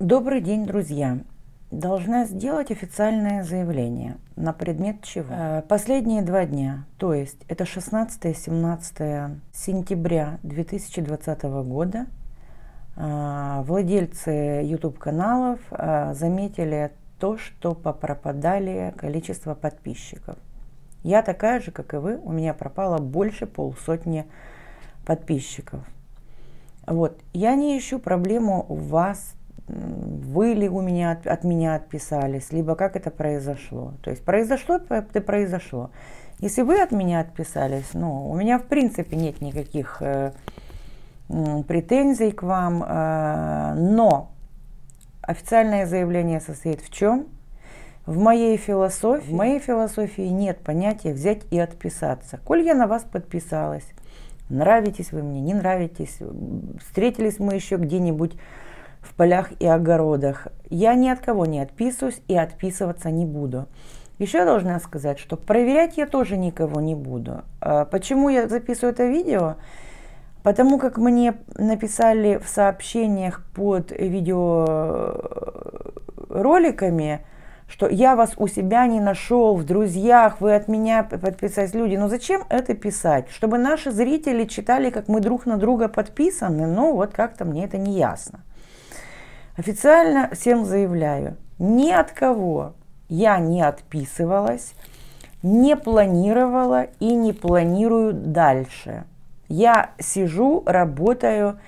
Добрый день, друзья! Должна сделать официальное заявление. На предмет чего? Э, последние два дня, то есть это 16-17 сентября 2020 года, э, владельцы YouTube-каналов э, заметили то, что попропадали количество подписчиков. Я такая же, как и вы, у меня пропало больше полсотни подписчиков. Вот. Я не ищу проблему у вас вы ли у меня, от, от меня отписались, либо как это произошло. То есть произошло, это произошло. Если вы от меня отписались, ну, у меня в принципе нет никаких э, претензий к вам, э, но официальное заявление состоит в чем? В моей философии, в моей философии нет понятия взять и отписаться. Коль я на вас подписалась, нравитесь вы мне, не нравитесь, встретились мы еще где-нибудь в полях и огородах. Я ни от кого не отписываюсь и отписываться не буду. Еще должна сказать, что проверять я тоже никого не буду. А почему я записываю это видео? Потому как мне написали в сообщениях под видеороликами, что я вас у себя не нашел, в друзьях, вы от меня подписались люди. Но ну, зачем это писать? Чтобы наши зрители читали, как мы друг на друга подписаны, но ну, вот как-то мне это не ясно. Официально всем заявляю, ни от кого я не отписывалась, не планировала и не планирую дальше. Я сижу, работаю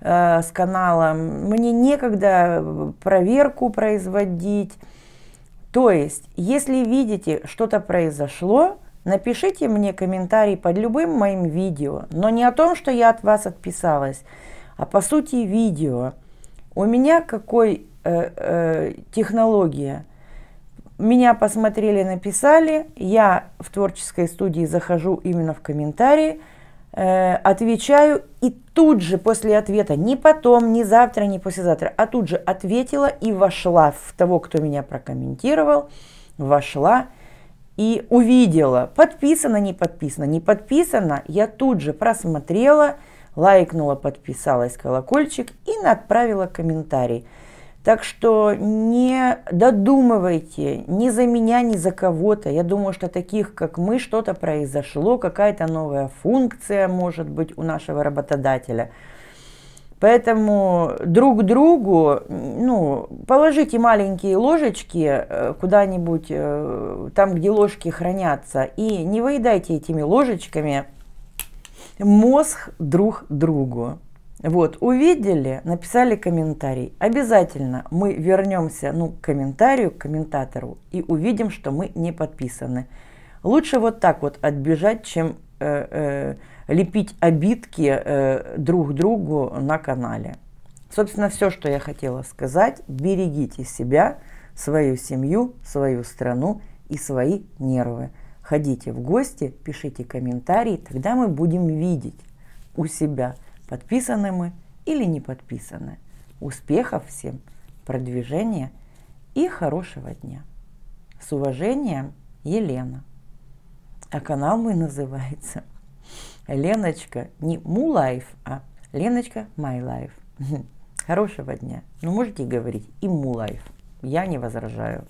э, с каналом, мне некогда э, проверку производить. То есть, если видите, что-то произошло, напишите мне комментарий под любым моим видео, но не о том, что я от вас отписалась, а по сути видео – у меня какой э, э, технология? Меня посмотрели, написали, я в творческой студии захожу именно в комментарии, э, отвечаю и тут же после ответа, не потом, не завтра, не послезавтра, а тут же ответила и вошла в того, кто меня прокомментировал, вошла и увидела, подписано, не подписано, не подписано, я тут же просмотрела, лайкнула, подписалась, колокольчик и отправила комментарий. Так что не додумывайте ни за меня, ни за кого-то. Я думаю, что таких, как мы, что-то произошло, какая-то новая функция может быть у нашего работодателя. Поэтому друг другу, ну, положите маленькие ложечки э, куда-нибудь э, там, где ложки хранятся, и не выедайте этими ложечками мозг друг другу. Вот, увидели, написали комментарий. Обязательно мы вернемся ну, к комментарию, к комментатору и увидим, что мы не подписаны. Лучше вот так вот отбежать, чем э, э, лепить обидки э, друг другу на канале. Собственно, все, что я хотела сказать. Берегите себя, свою семью, свою страну и свои нервы. Ходите в гости, пишите комментарии, тогда мы будем видеть у себя, подписаны мы или не подписаны. Успехов всем, продвижения и хорошего дня. С уважением, Елена. А канал мой называется Леночка не Мулайф, а Леночка My Life. Хорошего дня. Ну, можете говорить и Мулайф. Я не возражаю.